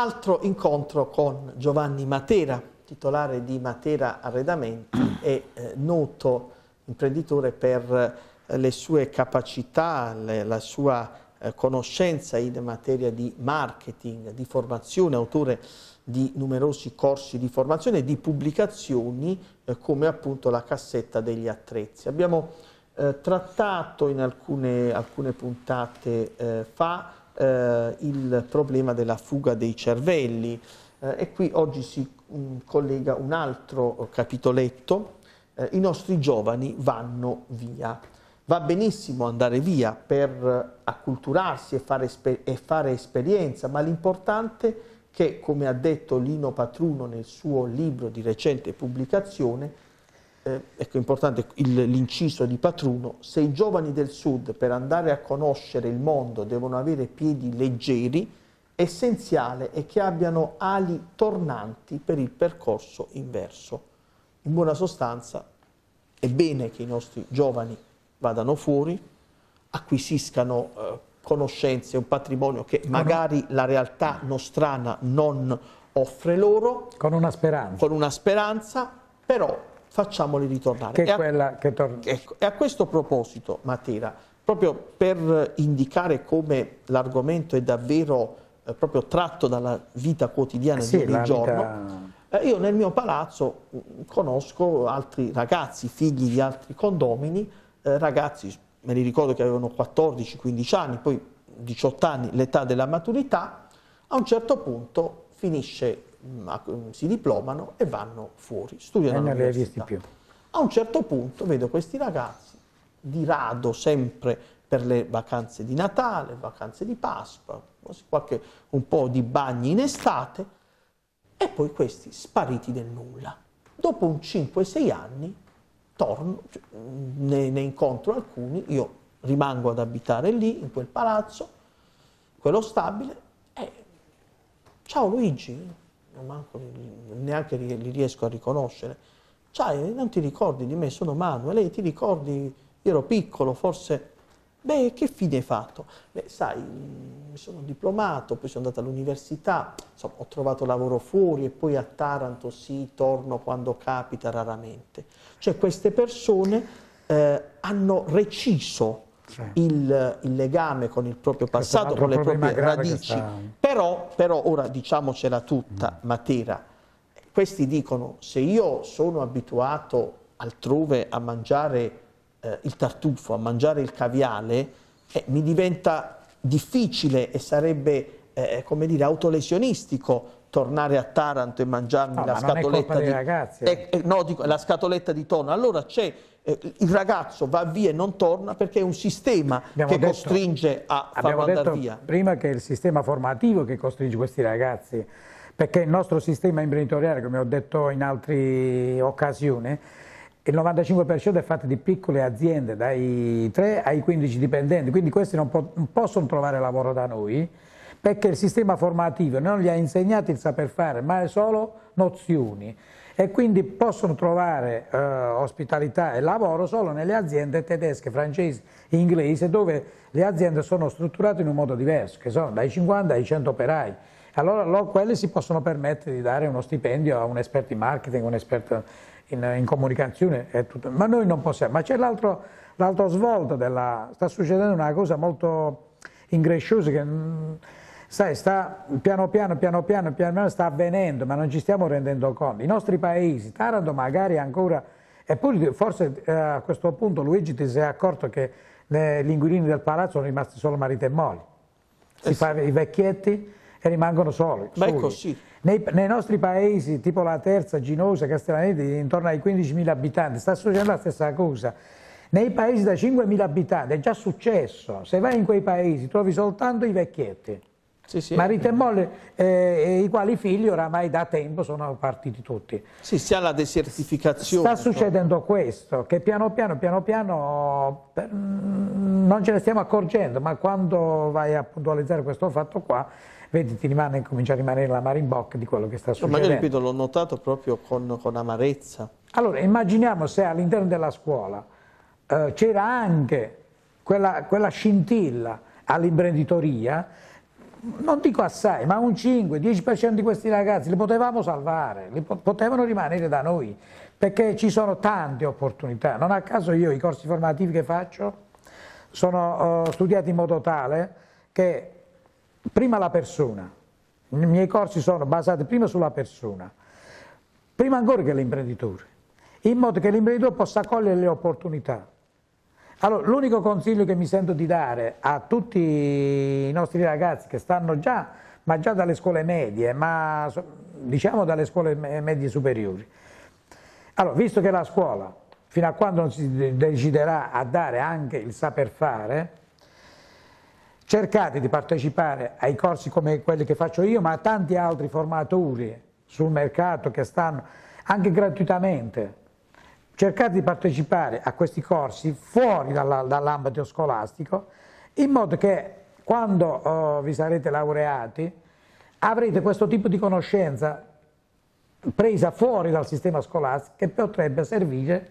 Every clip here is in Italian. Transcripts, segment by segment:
altro incontro con Giovanni Matera, titolare di Matera Arredamenti e eh, noto imprenditore per eh, le sue capacità, le, la sua eh, conoscenza in materia di marketing, di formazione, autore di numerosi corsi di formazione e di pubblicazioni eh, come appunto la cassetta degli attrezzi. Abbiamo eh, trattato in alcune, alcune puntate eh, fa eh, il problema della fuga dei cervelli eh, e qui oggi si mh, mm, collega un altro oh, capitoletto, eh, i nostri giovani vanno via. Va benissimo andare via per acculturarsi e fare, esper e fare esperienza, ma l'importante è che, come ha detto Lino Patruno nel suo libro di recente pubblicazione, eh, ecco importante l'inciso di Patruno, se i giovani del sud per andare a conoscere il mondo devono avere piedi leggeri, essenziale è che abbiano ali tornanti per il percorso inverso. In buona sostanza è bene che i nostri giovani vadano fuori, acquisiscano eh, conoscenze, un patrimonio che magari la realtà nostrana non offre loro. Con una speranza. Con una speranza, però facciamoli ritornare. Che è quella che torna. Ecco, e a questo proposito, Matera, proprio per indicare come l'argomento è davvero eh, proprio tratto dalla vita quotidiana eh sì, di ogni giorno, vita... eh, io nel mio palazzo conosco altri ragazzi, figli di altri condomini, eh, ragazzi, me li ricordo che avevano 14-15 anni, poi 18 anni, l'età della maturità, a un certo punto finisce Mm, si diplomano e vanno fuori, studiano e più. A un certo punto vedo questi ragazzi di rado sempre per le vacanze di Natale, vacanze di Pasqua, qualche, un po' di bagni in estate e poi questi spariti nel nulla. Dopo un 5-6 anni torno, cioè, mm, ne, ne incontro alcuni, io rimango ad abitare lì, in quel palazzo, quello stabile, e ciao Luigi, manco, neanche li riesco a riconoscere. Cioè, non ti ricordi di me, sono Manuel, e ti ricordi, io ero piccolo, forse... Beh, che fine hai fatto? Beh, sai, mi sono diplomato, poi sono andato all'università, insomma, ho trovato lavoro fuori e poi a Taranto sì, torno quando capita, raramente. Cioè, queste persone eh, hanno reciso il, il, legame con il proprio passato, con le proprie radici, sta... Però, però ora diciamocela tutta, mm. Matera, questi dicono se io sono abituato altrove a mangiare eh, il tartufo, a mangiare il caviale, eh, mi diventa difficile e sarebbe, eh, eh come dire, autolesionistico tornare a Taranto e mangiarmi no, la, scatoletta di, ragazzi, eh. Eh, eh, no, dico, la, scatoletta di, tonno. Allora c'è eh, il ragazzo va via e non torna perché è un sistema abbiamo che detto, costringe a farlo andare via. Prima che è il sistema formativo che costringe questi ragazzi, perché il nostro sistema imprenditoriale, come ho detto in altre occasioni, il 95% è fatto di piccole aziende, dai 3 ai 15 dipendenti, quindi questi non, po non possono trovare lavoro da noi perché il sistema formativo non gli ha insegnato il saper fare, ma è solo nozioni e quindi possono trovare eh, ospitalità e lavoro solo nelle aziende tedesche, francesi, inglesi, dove le aziende sono strutturate in un modo diverso, che sono dai 50 ai 100 operai. Allora lo, quelli si possono permettere di dare uno stipendio a un esperto in marketing, un esperto in, in comunicazione, ma noi non possiamo. Ma c'è l'altro, l'altro svolto, della, sta succedendo una cosa molto ingresciosa che mm, sai, sta piano piano, piano piano, piano piano sta avvenendo, ma non ci stiamo rendendo conto. I nostri paesi, Taranto magari ancora, eppure forse eh, a questo punto Luigi ti sei accorto che gli inquilini del palazzo sono rimasti solo marito e moglie, si eh sì. i vecchietti e rimangono soli. Beh, così. Ecco, nei, nei, nostri paesi, tipo la Terza, Ginosa, Castellaneti, intorno ai 15.000 abitanti, sta succedendo la stessa cosa. Nei paesi da 5.000 abitanti è già successo, se vai in quei paesi trovi soltanto i vecchietti. Sì, sì. Marito e moglie, eh, i quali figli oramai da tempo sono partiti tutti. Sì, si ha la desertificazione. Sta succedendo cioè. questo, che piano piano, piano piano, per, mm, non ce ne stiamo accorgendo, ma quando vai a puntualizzare questo fatto qua, vedi ti rimane, comincia a rimanere la mare in bocca di quello che sta succedendo. No, ma io ripeto, l'ho notato proprio con, con amarezza. Allora, immaginiamo se all'interno della scuola eh, c'era anche quella, quella scintilla all'imprenditoria, non dico assai, ma un 5-10% di questi ragazzi li potevamo salvare, li potevano rimanere da noi, perché ci sono tante opportunità. Non a caso io i corsi formativi che faccio sono oh, studiati in modo tale che prima la persona, i miei corsi sono basati prima sulla persona, prima ancora che l'imprenditore, in modo che l'imprenditore possa cogliere le opportunità. Allora, l'unico consiglio che mi sento di dare a tutti i nostri ragazzi che stanno già, ma già dalle scuole medie, ma diciamo dalle scuole medie superiori, allora, visto che la scuola, fino a quando non si deciderà a dare anche il saper fare, cercate di partecipare ai corsi come quelli che faccio io, ma a tanti altri formatori sul mercato che stanno anche gratuitamente cercate di partecipare a questi corsi fuori dalla, dall'ambito scolastico, in modo che quando oh, vi sarete laureati avrete questo tipo di conoscenza presa fuori dal sistema scolastico che potrebbe servire,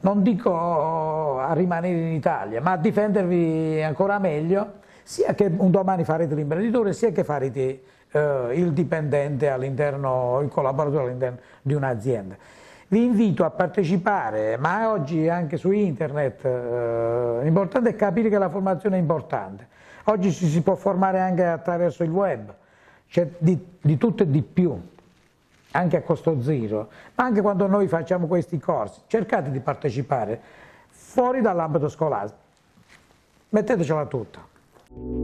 non dico oh, a rimanere in Italia, ma a difendervi ancora meglio, sia che un domani farete l'imprenditore, sia che farete eh, il dipendente all'interno, il collaboratore all'interno di un'azienda vi invito a partecipare, ma oggi anche su internet, eh, l'importante è capire che la formazione è importante. Oggi ci si può formare anche attraverso il web, c'è di, di tutto e di più, anche a costo zero, ma anche quando noi facciamo questi corsi, cercate di partecipare fuori dall'ambito scolastico, mettetecela tutta.